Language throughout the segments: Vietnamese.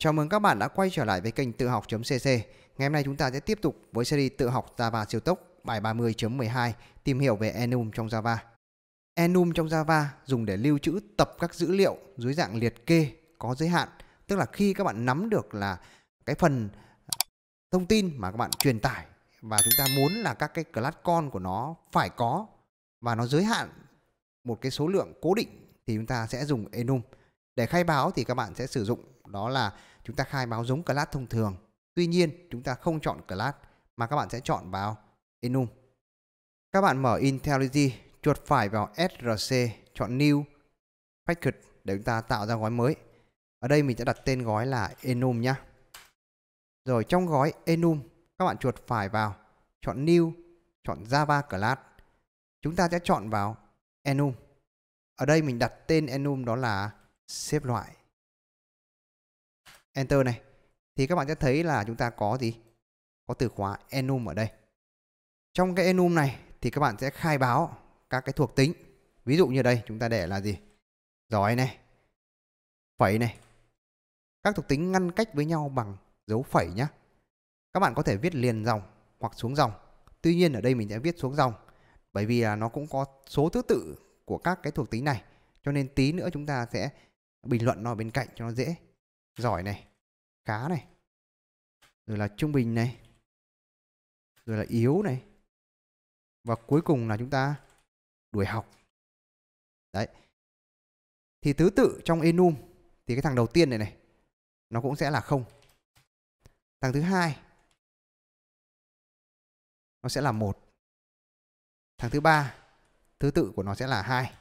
Chào mừng các bạn đã quay trở lại với kênh tự học.cc. Ngày hôm nay chúng ta sẽ tiếp tục với series tự học Java siêu tốc bài 30.12 tìm hiểu về enum trong Java. Enum trong Java dùng để lưu trữ tập các dữ liệu dưới dạng liệt kê có giới hạn, tức là khi các bạn nắm được là cái phần thông tin mà các bạn truyền tải và chúng ta muốn là các cái class con của nó phải có và nó giới hạn một cái số lượng cố định thì chúng ta sẽ dùng enum. Để khai báo thì các bạn sẽ sử dụng đó là chúng ta khai báo giống class thông thường. Tuy nhiên chúng ta không chọn class mà các bạn sẽ chọn vào enum. Các bạn mở IntelliJ, chuột phải vào src, chọn new package để chúng ta tạo ra gói mới. Ở đây mình sẽ đặt tên gói là enum nhé. Rồi trong gói enum các bạn chuột phải vào, chọn new, chọn Java class. Chúng ta sẽ chọn vào enum. Ở đây mình đặt tên enum đó là xếp loại enter này thì các bạn sẽ thấy là chúng ta có gì có từ khóa enum ở đây trong cái enum này thì các bạn sẽ khai báo các cái thuộc tính ví dụ như đây chúng ta để là gì giỏi này phẩy này các thuộc tính ngăn cách với nhau bằng dấu phẩy nhé các bạn có thể viết liền dòng hoặc xuống dòng tuy nhiên ở đây mình sẽ viết xuống dòng bởi vì là nó cũng có số thứ tự của các cái thuộc tính này cho nên tí nữa chúng ta sẽ bình luận nó ở bên cạnh cho nó dễ giỏi này cá này rồi là trung bình này rồi là yếu này và cuối cùng là chúng ta đuổi học đấy thì thứ tự trong enum thì cái thằng đầu tiên này này nó cũng sẽ là không thằng thứ hai nó sẽ là một thằng thứ ba thứ tự của nó sẽ là hai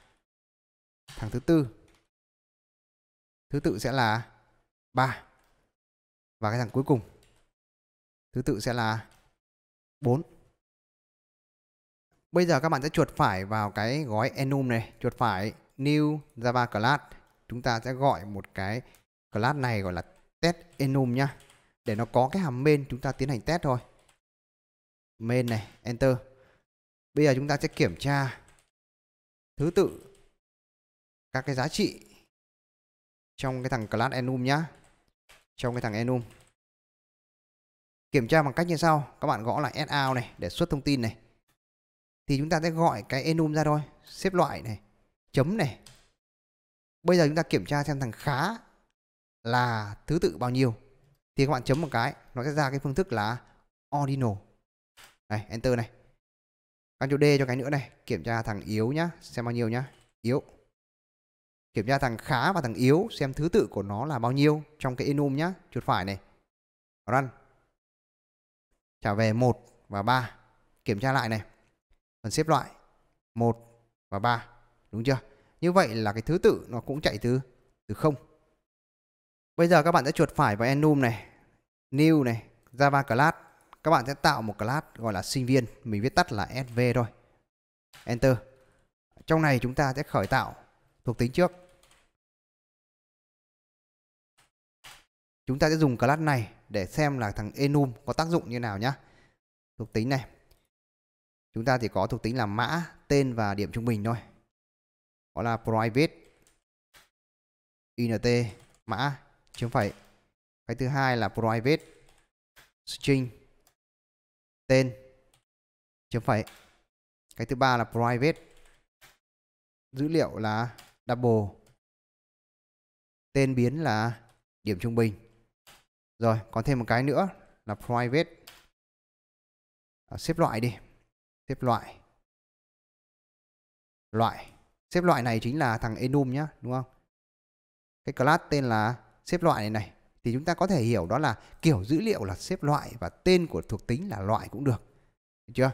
thằng thứ tư Thứ tự sẽ là 3. Và cái thằng cuối cùng. Thứ tự sẽ là 4. Bây giờ các bạn sẽ chuột phải vào cái gói enum này, chuột phải new java class. Chúng ta sẽ gọi một cái class này gọi là test enum nhá. Để nó có cái hàm main chúng ta tiến hành test thôi. Main này, enter. Bây giờ chúng ta sẽ kiểm tra thứ tự các cái giá trị trong cái thằng class enum nhá trong cái thằng enum kiểm tra bằng cách như sau các bạn gõ là sout này để xuất thông tin này thì chúng ta sẽ gọi cái enum ra thôi xếp loại này chấm này bây giờ chúng ta kiểm tra xem thằng khá là thứ tự bao nhiêu thì các bạn chấm một cái nó sẽ ra cái phương thức là ordinal này enter này các chỗ d cho cái nữa này kiểm tra thằng yếu nhá xem bao nhiêu nhá yếu Kiểm tra thằng khá và thằng yếu xem thứ tự của nó là bao nhiêu trong cái enum nhá. Chuột phải này. Run. Trả về 1 và 3. Kiểm tra lại này. Phần xếp loại 1 và 3. Đúng chưa? Như vậy là cái thứ tự nó cũng chạy từ từ 0. Bây giờ các bạn sẽ chuột phải vào enum này. New này. Java class. Các bạn sẽ tạo một class gọi là sinh viên. Mình viết tắt là SV thôi. Enter. Trong này chúng ta sẽ khởi tạo thuộc tính trước Chúng ta sẽ dùng class này để xem là thằng enum có tác dụng như nào nhá. Thuộc tính này. Chúng ta chỉ có thuộc tính là mã, tên và điểm trung bình thôi. Đó là private int mã chấm phẩy. Cái thứ hai là private string tên chấm phẩy. Cái thứ ba là private dữ liệu là double tên biến là điểm trung bình rồi còn thêm một cái nữa là private à, xếp loại đi xếp loại loại xếp loại này chính là thằng enum nhá đúng không cái class tên là xếp loại này này thì chúng ta có thể hiểu đó là kiểu dữ liệu là xếp loại và tên của thuộc tính là loại cũng được được chưa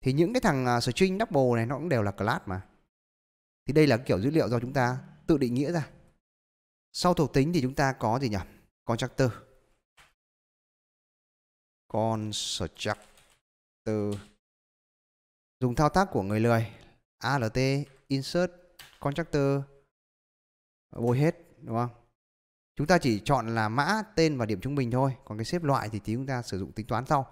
thì những cái thằng à, string double này nó cũng đều là class mà thì đây là kiểu dữ liệu do chúng ta tự định nghĩa ra sau thuộc tính thì chúng ta có gì nhỉ constructor constructor dùng thao tác của người lười alt insert constructor bôi hết đúng không chúng ta chỉ chọn là mã tên và điểm trung bình thôi còn cái xếp loại thì tí chúng ta sử dụng tính toán sau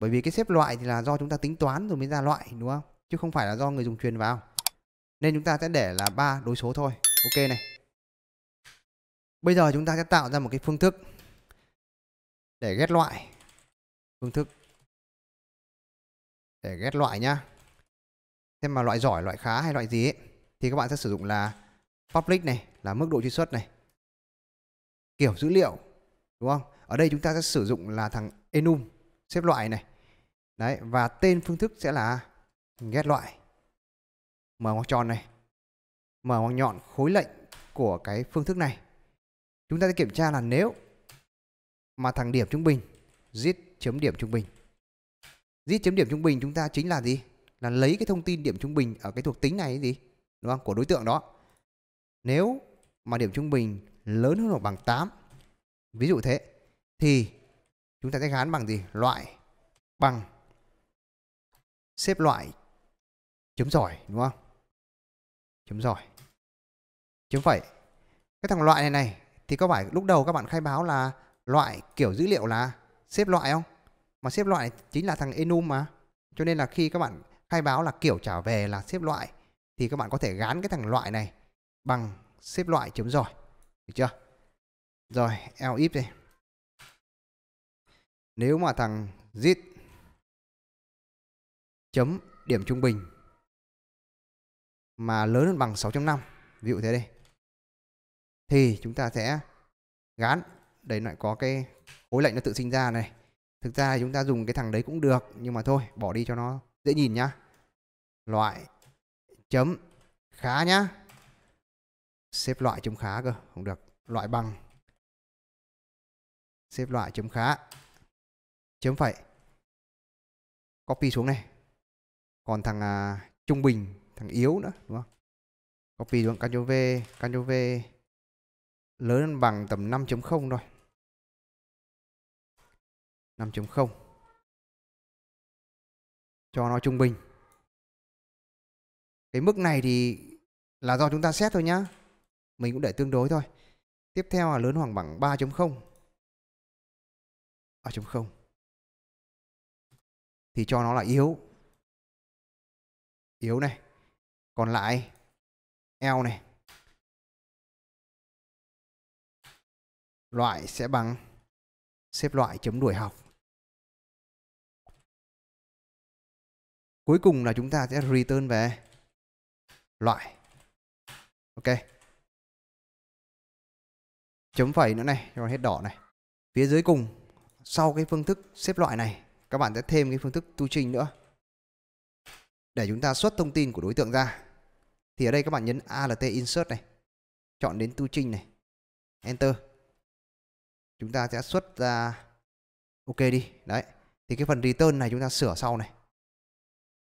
bởi vì cái xếp loại thì là do chúng ta tính toán rồi mới ra loại đúng không chứ không phải là do người dùng truyền vào nên chúng ta sẽ để là ba đối số thôi ok này bây giờ chúng ta sẽ tạo ra một cái phương thức để ghét loại phương thức để ghét loại nhá xem mà loại giỏi loại khá hay loại gì ấy, thì các bạn sẽ sử dụng là public này là mức độ truy xuất này kiểu dữ liệu đúng không ở đây chúng ta sẽ sử dụng là thằng enum xếp loại này đấy và tên phương thức sẽ là ghét loại mở ngoặc tròn này mở ngoặc nhọn khối lệnh của cái phương thức này chúng ta sẽ kiểm tra là nếu mà thằng điểm trung bình zit chấm điểm trung bình. Git chấm điểm trung bình chúng ta chính là gì? Là lấy cái thông tin điểm trung bình ở cái thuộc tính này gì? Đúng không? Của đối tượng đó. Nếu mà điểm trung bình lớn hơn hoặc bằng 8 ví dụ thế thì chúng ta sẽ gán bằng gì? Loại bằng xếp loại chấm giỏi đúng không? Chấm giỏi. Chấm phẩy. Cái thằng loại này này thì có phải lúc đầu các bạn khai báo là loại kiểu dữ liệu là xếp loại không mà xếp loại chính là thằng enum mà cho nên là khi các bạn khai báo là kiểu trả về là xếp loại thì các bạn có thể gán cái thằng loại này bằng xếp loại chấm giỏi được chưa rồi l if đây nếu mà thằng zit chấm điểm trung bình mà lớn hơn bằng 6.5 ví dụ thế đây thì chúng ta sẽ gán đấy lại có cái khối lệnh nó tự sinh ra này thực ra chúng ta dùng cái thằng đấy cũng được nhưng mà thôi bỏ đi cho nó dễ nhìn nhá loại chấm khá nhá xếp loại chấm khá cơ không được loại bằng xếp loại chấm khá chấm phẩy copy xuống này còn thằng à, trung bình thằng yếu nữa đúng không copy xuống Ctrl V Ctrl V lớn bằng tầm 5.0 thôi 5.0 cho nó trung bình cái mức này thì là do chúng ta xét thôi nhá mình cũng để tương đối thôi tiếp theo là lớn hoàng bằng 3.0 3.0 thì cho nó là yếu yếu này còn lại L này loại sẽ bằng xếp loại chấm đuổi học. Cuối cùng là chúng ta sẽ return về loại. Ok. Chấm phẩy nữa này cho hết đỏ này. Phía dưới cùng sau cái phương thức xếp loại này các bạn sẽ thêm cái phương thức tu trình nữa để chúng ta xuất thông tin của đối tượng ra thì ở đây các bạn nhấn alt insert này chọn đến tu trình này enter chúng ta sẽ xuất ra ok đi đấy thì cái phần return này chúng ta sửa sau này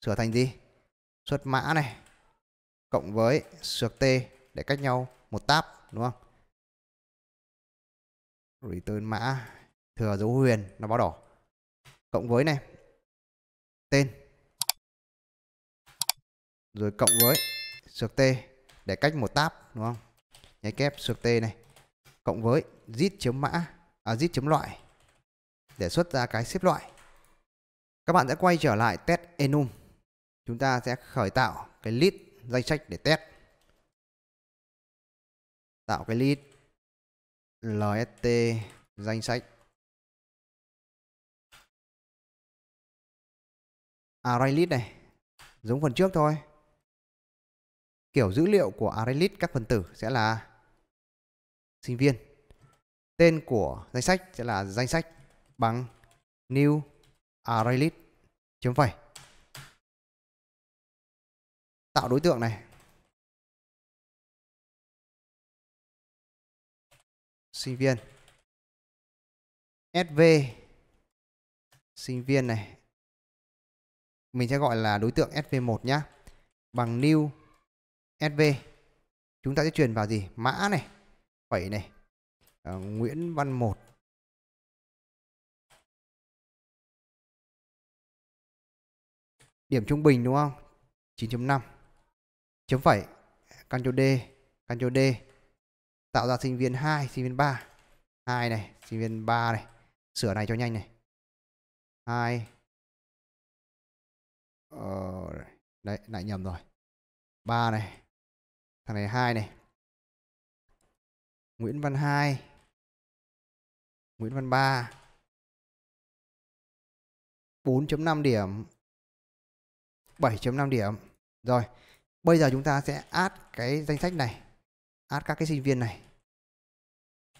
sửa thành gì xuất mã này cộng với sược t để cách nhau một tab đúng không return mã thừa dấu huyền nó báo đỏ cộng với này tên rồi cộng với sược t để cách một tab đúng không nháy kép sược t này cộng với zit chiếm mã à, zip chấm loại để xuất ra cái xếp loại các bạn sẽ quay trở lại test enum chúng ta sẽ khởi tạo cái list danh sách để test tạo cái list lst danh sách array list này giống phần trước thôi kiểu dữ liệu của array list các phần tử sẽ là sinh viên Tên của danh sách sẽ là danh sách bằng new array list chấm phẩy. Tạo đối tượng này. Sinh viên. SV sinh viên này. Mình sẽ gọi là đối tượng SV1 nhá. Bằng new SV chúng ta sẽ truyền vào gì? Mã này, phẩy này à, Nguyễn Văn Một điểm trung bình đúng không 9.5 chấm phẩy Ctrl D Ctrl D tạo ra sinh viên 2 sinh viên 3 2 này sinh viên 3 này sửa này cho nhanh này 2 ờ, đấy lại nhầm rồi 3 này thằng này 2 này Nguyễn Văn 2 Nguyễn Văn Ba 4.5 điểm 7.5 điểm Rồi Bây giờ chúng ta sẽ add cái danh sách này Add các cái sinh viên này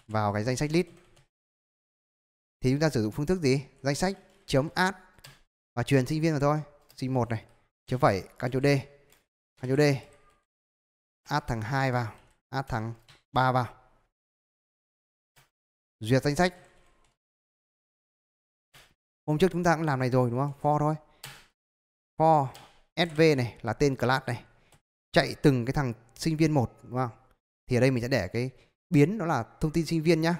Vào cái danh sách list Thì chúng ta sử dụng phương thức gì Danh sách chấm add Và truyền sinh viên vào thôi Sinh 1 này Chấm phẩy Ctrl D Ctrl D Add thằng 2 vào Add thằng 3 vào Duyệt danh sách hôm trước chúng ta cũng làm này rồi đúng không for thôi for sv này là tên class này chạy từng cái thằng sinh viên một đúng không thì ở đây mình sẽ để cái biến đó là thông tin sinh viên nhá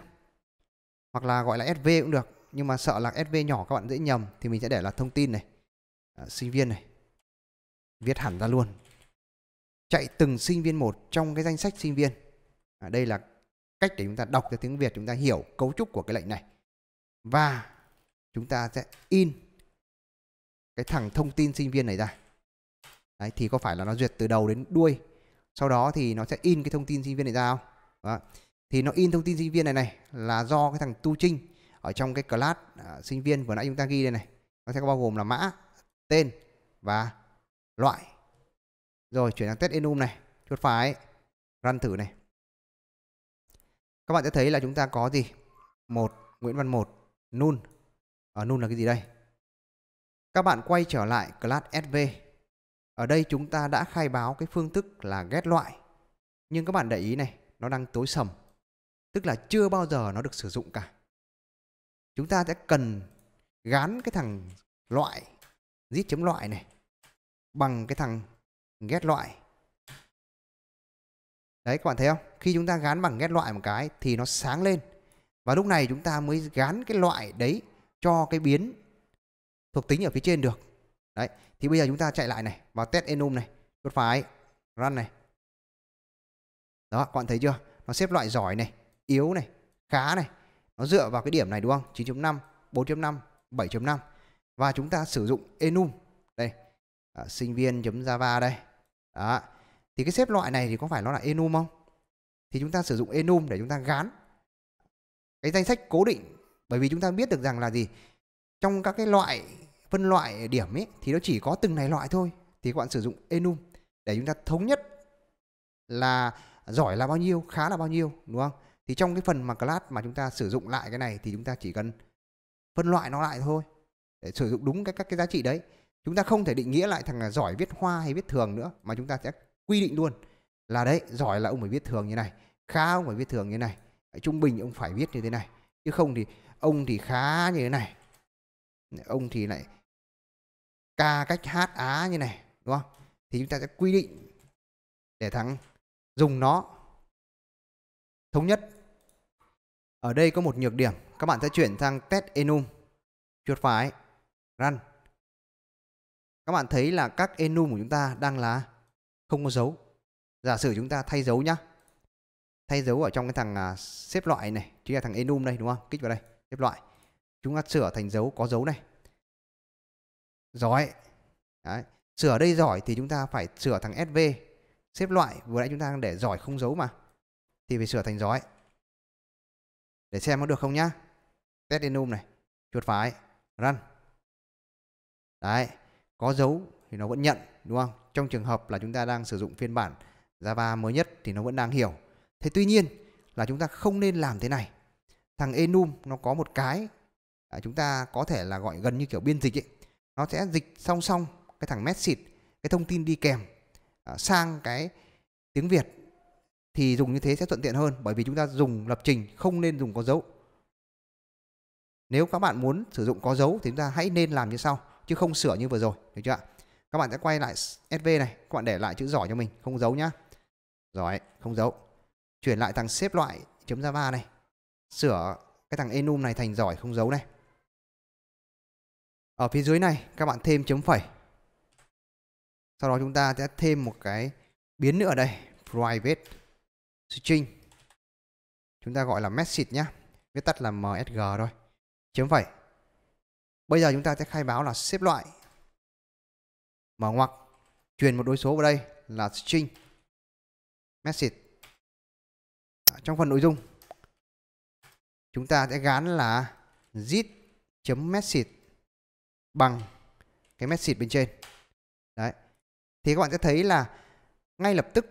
hoặc là gọi là sv cũng được nhưng mà sợ là sv nhỏ các bạn dễ nhầm thì mình sẽ để là thông tin này à, sinh viên này viết hẳn ra luôn chạy từng sinh viên một trong cái danh sách sinh viên à, đây là cách để chúng ta đọc được tiếng việt chúng ta hiểu cấu trúc của cái lệnh này và chúng ta sẽ in cái thằng thông tin sinh viên này ra Đấy, thì có phải là nó duyệt từ đầu đến đuôi sau đó thì nó sẽ in cái thông tin sinh viên này ra không đó. thì nó in thông tin sinh viên này này là do cái thằng tu trinh ở trong cái class à, sinh viên vừa nãy chúng ta ghi đây này nó sẽ bao gồm là mã tên và loại rồi chuyển sang test enum này chuột phải run thử này các bạn sẽ thấy là chúng ta có gì một nguyễn văn một nun ở nôn là cái gì đây các bạn quay trở lại class sv ở đây chúng ta đã khai báo cái phương thức là ghét loại nhưng các bạn để ý này nó đang tối sầm tức là chưa bao giờ nó được sử dụng cả chúng ta sẽ cần gán cái thằng loại giết chấm loại này bằng cái thằng ghét loại đấy các bạn thấy không khi chúng ta gán bằng ghét loại một cái thì nó sáng lên và lúc này chúng ta mới gán cái loại đấy cho cái biến thuộc tính ở phía trên được đấy thì bây giờ chúng ta chạy lại này vào test enum này chốt phái run này đó các bạn thấy chưa nó xếp loại giỏi này yếu này khá này nó dựa vào cái điểm này đúng không 9.5 4.5 7.5 và chúng ta sử dụng enum đây à, sinh viên java đây đó. thì cái xếp loại này thì có phải nó là enum không thì chúng ta sử dụng enum để chúng ta gán cái danh sách cố định bởi vì chúng ta biết được rằng là gì trong các cái loại phân loại điểm ấy thì nó chỉ có từng này loại thôi thì các bạn sử dụng enum để chúng ta thống nhất là giỏi là bao nhiêu khá là bao nhiêu đúng không thì trong cái phần mà class mà chúng ta sử dụng lại cái này thì chúng ta chỉ cần phân loại nó lại thôi để sử dụng đúng cái các cái giá trị đấy chúng ta không thể định nghĩa lại thằng là giỏi viết hoa hay viết thường nữa mà chúng ta sẽ quy định luôn là đấy giỏi là ông phải viết thường như này khá ông phải viết thường như này trung bình ông phải viết như thế này chứ không thì ông thì khá như thế này ông thì lại ca cách hát á như này đúng không thì chúng ta sẽ quy định để thắng dùng nó thống nhất ở đây có một nhược điểm các bạn sẽ chuyển sang test enum chuột phải run các bạn thấy là các enum của chúng ta đang là không có dấu giả sử chúng ta thay dấu nhá thay dấu ở trong cái thằng à, xếp loại này chính là thằng enum đây đúng không kích vào đây xếp loại chúng ta sửa thành dấu có dấu này giỏi Đấy. sửa đây giỏi thì chúng ta phải sửa thằng sv xếp loại vừa nãy chúng ta để giỏi không dấu mà thì phải sửa thành giỏi để xem nó được không nhá test enum này chuột phải run đấy có dấu thì nó vẫn nhận đúng không trong trường hợp là chúng ta đang sử dụng phiên bản java mới nhất thì nó vẫn đang hiểu thế tuy nhiên là chúng ta không nên làm thế này thằng enum nó có một cái à, chúng ta có thể là gọi gần như kiểu biên dịch ấy. nó sẽ dịch song song cái thằng message cái thông tin đi kèm à, sang cái tiếng việt thì dùng như thế sẽ thuận tiện hơn bởi vì chúng ta dùng lập trình không nên dùng có dấu nếu các bạn muốn sử dụng có dấu thì chúng ta hãy nên làm như sau chứ không sửa như vừa rồi được chưa ạ các bạn sẽ quay lại SV này các bạn để lại chữ giỏi cho mình không dấu nhá giỏi không dấu chuyển lại thằng xếp loại chấm java này sửa cái thằng enum này thành giỏi không dấu này ở phía dưới này các bạn thêm chấm phẩy sau đó chúng ta sẽ thêm một cái biến nữa ở đây private string chúng ta gọi là message nhé viết tắt là msg thôi chấm phẩy bây giờ chúng ta sẽ khai báo là xếp loại mở ngoặc truyền một đối số vào đây là string message trong phần nội dung chúng ta sẽ gán là zip.message bằng cái message bên trên. Đấy. Thì các bạn sẽ thấy là ngay lập tức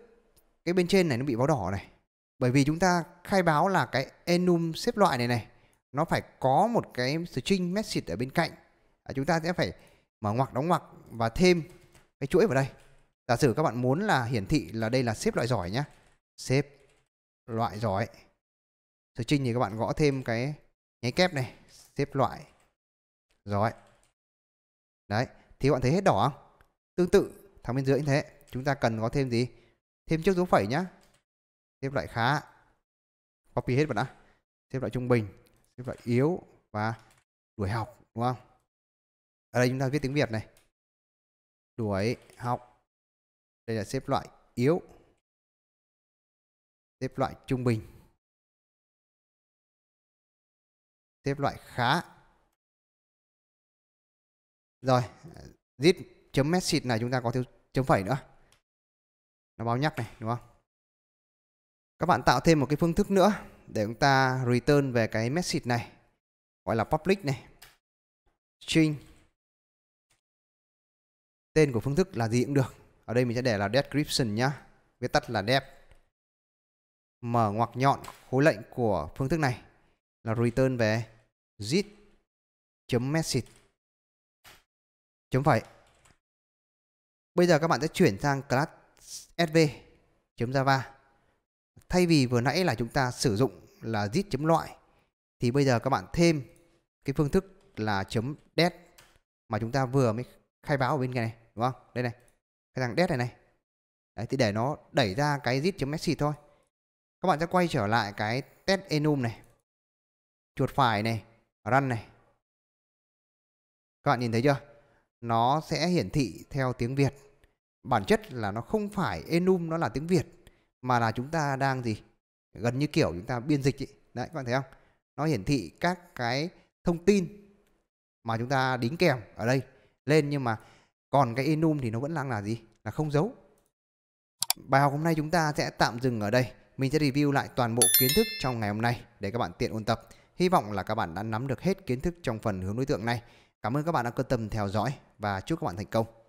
cái bên trên này nó bị báo đỏ này. Bởi vì chúng ta khai báo là cái enum xếp loại này này nó phải có một cái string message ở bên cạnh. À, chúng ta sẽ phải mở ngoặc đóng ngoặc và thêm cái chuỗi vào đây. Giả sử các bạn muốn là hiển thị là đây là xếp loại giỏi nhá. Xếp loại giỏi trinh thì các bạn gõ thêm cái nháy kép này, xếp loại. Rồi. Đấy, thì các bạn thấy hết đỏ không? Tương tự thằng bên dưới như thế, chúng ta cần có thêm gì? Thêm trước dấu phẩy nhá. Xếp loại khá. Copy hết bạn đã Xếp loại trung bình, xếp loại yếu và đuổi học đúng không? Ở đây chúng ta viết tiếng Việt này. Đuổi học. Đây là xếp loại yếu. Xếp loại trung bình xếp loại khá rồi zip chấm message này chúng ta có thiếu chấm phẩy nữa nó báo nhắc này đúng không các bạn tạo thêm một cái phương thức nữa để chúng ta return về cái message này gọi là public này string tên của phương thức là gì cũng được ở đây mình sẽ để là description nhá viết tắt là dev mở ngoặc nhọn khối lệnh của phương thức này là return về zip message chấm phẩy bây giờ các bạn sẽ chuyển sang class sv java thay vì vừa nãy là chúng ta sử dụng là zip chấm loại thì bây giờ các bạn thêm cái phương thức là chấm det mà chúng ta vừa mới khai báo ở bên này đúng không đây này cái thằng det này này Đấy, thì để nó đẩy ra cái Chấm message thôi. Các bạn sẽ quay trở lại cái test enum này. Chuột phải này run này các bạn nhìn thấy chưa nó sẽ hiển thị theo tiếng Việt bản chất là nó không phải enum nó là tiếng Việt mà là chúng ta đang gì gần như kiểu chúng ta biên dịch ấy. đấy các bạn thấy không nó hiển thị các cái thông tin mà chúng ta đính kèm ở đây lên nhưng mà còn cái enum thì nó vẫn đang là gì là không dấu bài học hôm nay chúng ta sẽ tạm dừng ở đây mình sẽ review lại toàn bộ kiến thức trong ngày hôm nay để các bạn tiện ôn tập Hy vọng là các bạn đã nắm được hết kiến thức trong phần hướng đối tượng này. Cảm ơn các bạn đã quan tâm theo dõi và chúc các bạn thành công.